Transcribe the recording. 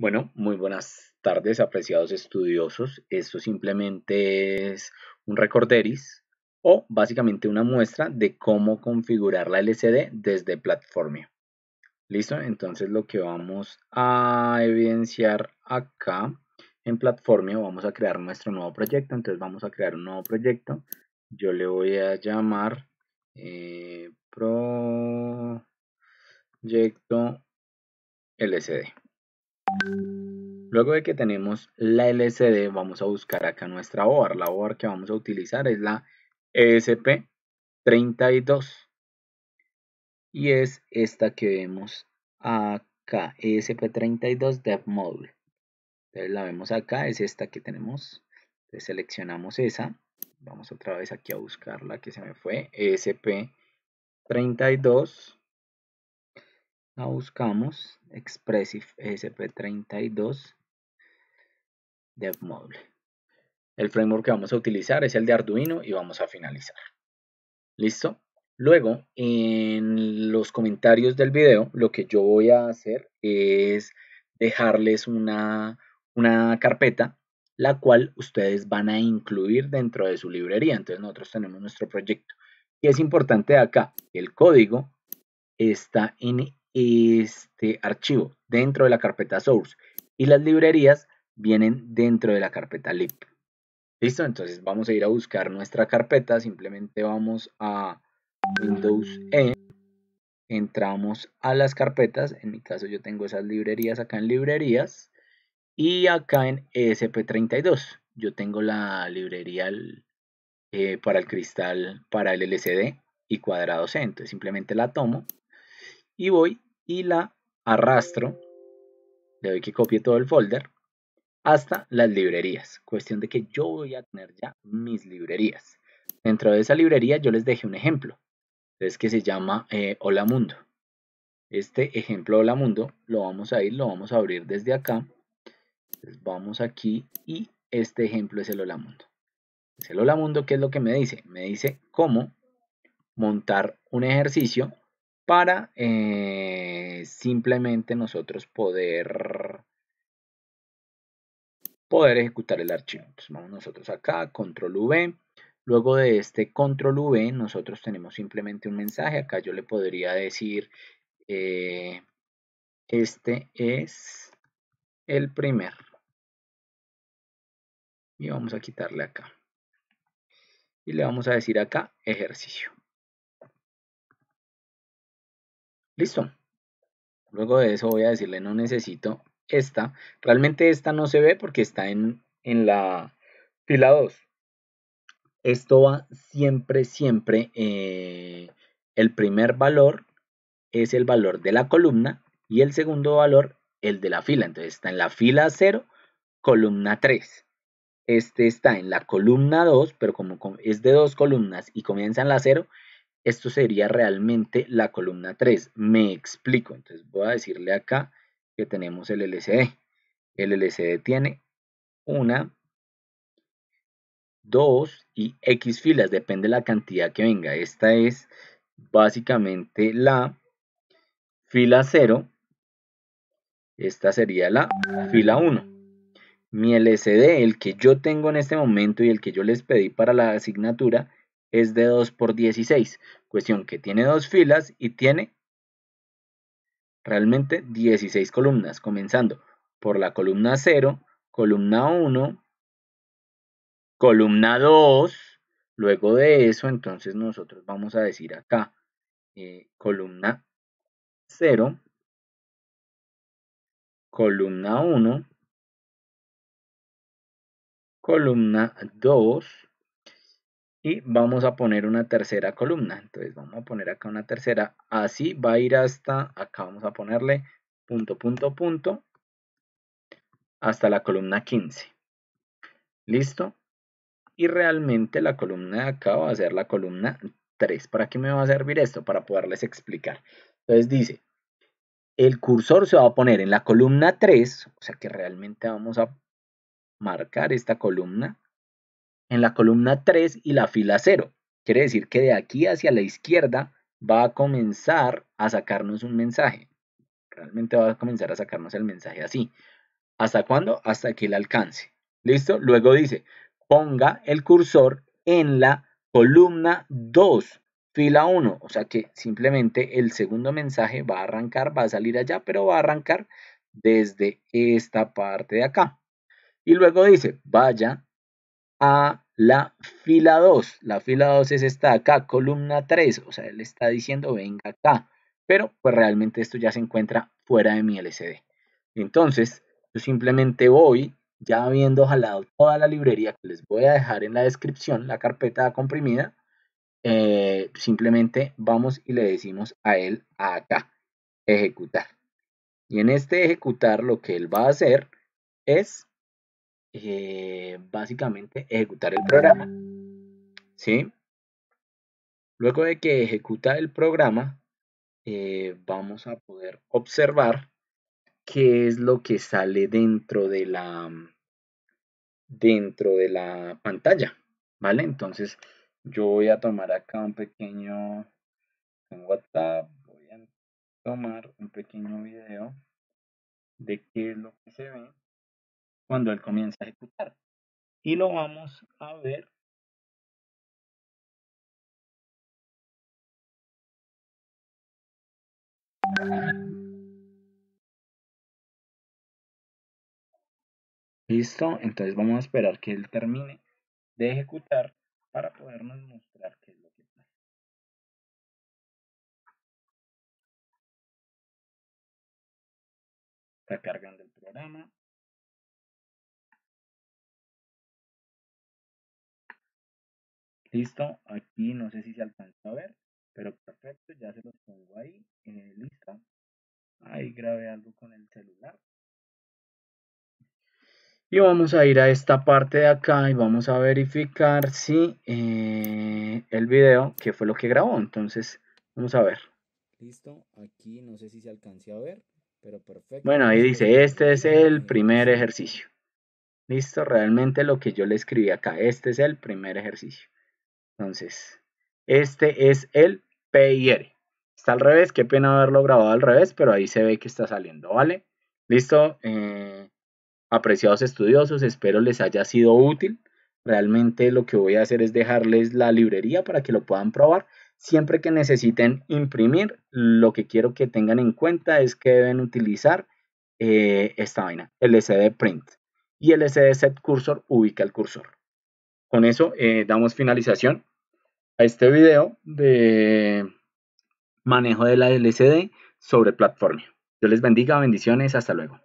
Bueno, muy buenas tardes, apreciados estudiosos. Esto simplemente es un recorderis o básicamente una muestra de cómo configurar la LCD desde platformio ¿Listo? Entonces lo que vamos a evidenciar acá en platformio vamos a crear nuestro nuevo proyecto. Entonces vamos a crear un nuevo proyecto. Yo le voy a llamar eh, proyecto LCD. Luego de que tenemos la LCD, vamos a buscar acá nuestra OAR. La OAR que vamos a utilizar es la ESP32. Y es esta que vemos acá, ESP32 Dev Module. Entonces la vemos acá, es esta que tenemos. Entonces seleccionamos esa. Vamos otra vez aquí a buscar la que se me fue, ESP32. Ah, buscamos Expressive ESP32 module El framework que vamos a utilizar es el de Arduino y vamos a finalizar. ¿Listo? Luego, en los comentarios del video, lo que yo voy a hacer es dejarles una, una carpeta la cual ustedes van a incluir dentro de su librería. Entonces nosotros tenemos nuestro proyecto. Y es importante acá, el código está en este archivo dentro de la carpeta source y las librerías vienen dentro de la carpeta lib. Listo, entonces vamos a ir a buscar nuestra carpeta, simplemente vamos a Windows E, entramos a las carpetas, en mi caso yo tengo esas librerías acá en librerías y acá en ESP32 yo tengo la librería eh, para el cristal, para el LCD y cuadrado C, simplemente la tomo y voy y la arrastro, le doy que copie todo el folder, hasta las librerías. Cuestión de que yo voy a tener ya mis librerías. Dentro de esa librería yo les dejé un ejemplo, Es que se llama eh, Hola Mundo. Este ejemplo Hola Mundo lo vamos a ir, lo vamos a abrir desde acá. vamos aquí y este ejemplo es el Hola Mundo. Es el Hola Mundo, ¿qué es lo que me dice? Me dice cómo montar un ejercicio para eh, simplemente nosotros poder, poder ejecutar el archivo. Entonces vamos nosotros acá, control V. Luego de este control V, nosotros tenemos simplemente un mensaje. Acá yo le podría decir, eh, este es el primer. Y vamos a quitarle acá. Y le vamos a decir acá ejercicio. Listo. Luego de eso voy a decirle no necesito esta. Realmente esta no se ve porque está en, en la fila 2. Esto va siempre, siempre. Eh, el primer valor es el valor de la columna y el segundo valor el de la fila. Entonces está en la fila 0, columna 3. Este está en la columna 2, pero como es de dos columnas y comienza en la 0, esto sería realmente la columna 3. Me explico. Entonces voy a decirle acá que tenemos el LCD. El LCD tiene una, dos y X filas, depende de la cantidad que venga. Esta es básicamente la fila 0. Esta sería la fila 1. Mi LCD, el que yo tengo en este momento y el que yo les pedí para la asignatura, es de 2 por 16, cuestión que tiene dos filas y tiene realmente 16 columnas, comenzando por la columna 0, columna 1, columna 2, luego de eso entonces nosotros vamos a decir acá eh, columna 0, columna 1, columna 2, y vamos a poner una tercera columna. Entonces vamos a poner acá una tercera. Así va a ir hasta acá. Vamos a ponerle punto, punto, punto. Hasta la columna 15. ¿Listo? Y realmente la columna de acá va a ser la columna 3. ¿Para qué me va a servir esto? Para poderles explicar. Entonces dice, el cursor se va a poner en la columna 3, o sea que realmente vamos a marcar esta columna en la columna 3 y la fila 0. Quiere decir que de aquí hacia la izquierda va a comenzar a sacarnos un mensaje. Realmente va a comenzar a sacarnos el mensaje así. ¿Hasta cuándo? Hasta que el alcance. ¿Listo? Luego dice, ponga el cursor en la columna 2, fila 1. O sea que simplemente el segundo mensaje va a arrancar, va a salir allá, pero va a arrancar desde esta parte de acá. Y luego dice, vaya a la fila 2. La fila 2 es esta de acá, columna 3. O sea, él está diciendo venga acá. Pero pues realmente esto ya se encuentra fuera de mi LCD. Entonces, yo simplemente voy, ya habiendo jalado toda la librería que les voy a dejar en la descripción, la carpeta comprimida, eh, simplemente vamos y le decimos a él acá, ejecutar. Y en este ejecutar lo que él va a hacer es eh, básicamente ejecutar el programa. ¿Sí? Luego de que ejecuta el programa, eh, vamos a poder observar qué es lo que sale dentro de la dentro de la pantalla, ¿vale? Entonces, yo voy a tomar acá un pequeño en WhatsApp, voy a tomar un pequeño video de qué es lo que se ve cuando él comienza a ejecutar. Y lo vamos a ver Listo, entonces vamos a esperar que él termine de ejecutar para podernos mostrar qué es lo que pasa. Está cargando el programa. Listo, aquí no sé si se alcanza a ver, pero perfecto, ya se los pongo ahí. el eh, listo. Ahí grabé algo con el celular. Y vamos a ir a esta parte de acá y vamos a verificar si eh, el video, que fue lo que grabó. Entonces, vamos a ver. Listo, aquí no sé si se alcance a ver, pero perfecto. Bueno, ahí dice, este es el primer ejercicio. Listo, realmente lo que yo le escribí acá, este es el primer ejercicio. Entonces, este es el PIR. Está al revés, qué pena haberlo grabado al revés, pero ahí se ve que está saliendo, ¿vale? Listo, eh, apreciados estudiosos, espero les haya sido útil. Realmente lo que voy a hacer es dejarles la librería para que lo puedan probar. Siempre que necesiten imprimir, lo que quiero que tengan en cuenta es que deben utilizar eh, esta vaina, el LCD Print. Y el LCD Set Cursor ubica el cursor. Con eso eh, damos finalización a este video de manejo de la LCD sobre plataforma. yo les bendiga, bendiciones, hasta luego.